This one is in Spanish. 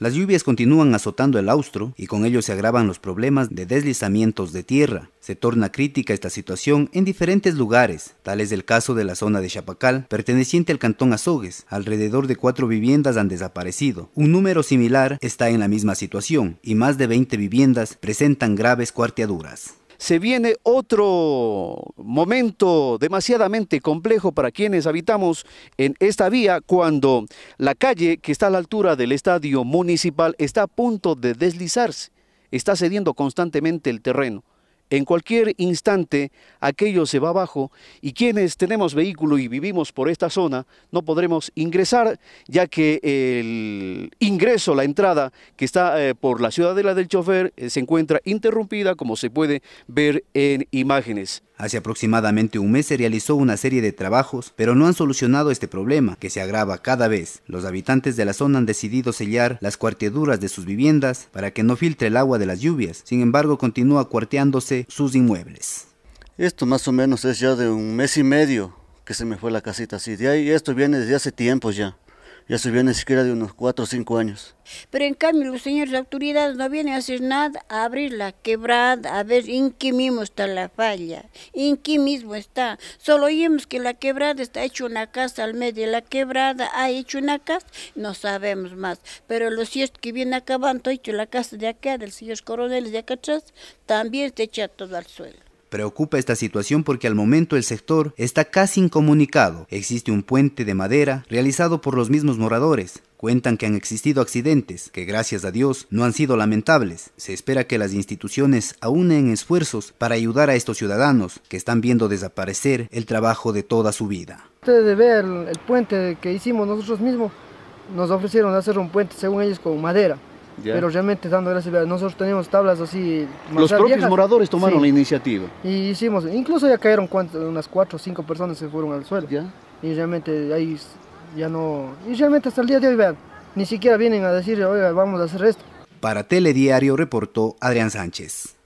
Las lluvias continúan azotando el austro y con ello se agravan los problemas de deslizamientos de tierra. Se torna crítica esta situación en diferentes lugares, tal es el caso de la zona de Chapacal, perteneciente al cantón Azogues. Alrededor de cuatro viviendas han desaparecido. Un número similar está en la misma situación y más de 20 viviendas presentan graves cuarteaduras se viene otro momento demasiadamente complejo para quienes habitamos en esta vía cuando la calle que está a la altura del estadio municipal está a punto de deslizarse, está cediendo constantemente el terreno. En cualquier instante aquello se va abajo y quienes tenemos vehículo y vivimos por esta zona no podremos ingresar ya que el ingreso, la entrada que está eh, por la ciudadela del chofer eh, se encuentra interrumpida como se puede ver en imágenes. Hace aproximadamente un mes se realizó una serie de trabajos, pero no han solucionado este problema, que se agrava cada vez. Los habitantes de la zona han decidido sellar las cuarteaduras de sus viviendas para que no filtre el agua de las lluvias. Sin embargo, continúa cuarteándose sus inmuebles. Esto más o menos es ya de un mes y medio que se me fue la casita así. De ahí esto viene desde hace tiempo ya ya se ni siquiera de unos cuatro o cinco años. Pero en cambio, los señores autoridad no vienen a hacer nada, a abrir la quebrada, a ver en qué mismo está la falla, en qué mismo está. Solo oímos que la quebrada está hecha una casa al medio la quebrada, ha hecho una casa, no sabemos más. Pero los cierto que vienen acabando, ha hecho la casa de acá, del señor coronel de acá atrás, también está echa todo al suelo. Preocupa esta situación porque al momento el sector está casi incomunicado. Existe un puente de madera realizado por los mismos moradores, Cuentan que han existido accidentes que gracias a Dios no han sido lamentables. Se espera que las instituciones aúnen esfuerzos para ayudar a estos ciudadanos que están viendo desaparecer el trabajo de toda su vida. Ustedes de ver el puente que hicimos nosotros mismos, nos ofrecieron hacer un puente según ellos con madera. Pero realmente dando gracias a nosotros teníamos tablas así. Los propios moradores tomaron la iniciativa. Y hicimos, incluso ya cayeron unas cuatro o cinco personas se fueron al suelo. Y realmente ahí ya no. Y realmente hasta el día de hoy, vean, ni siquiera vienen a decir, oiga, vamos a hacer esto. Para Telediario reportó Adrián Sánchez.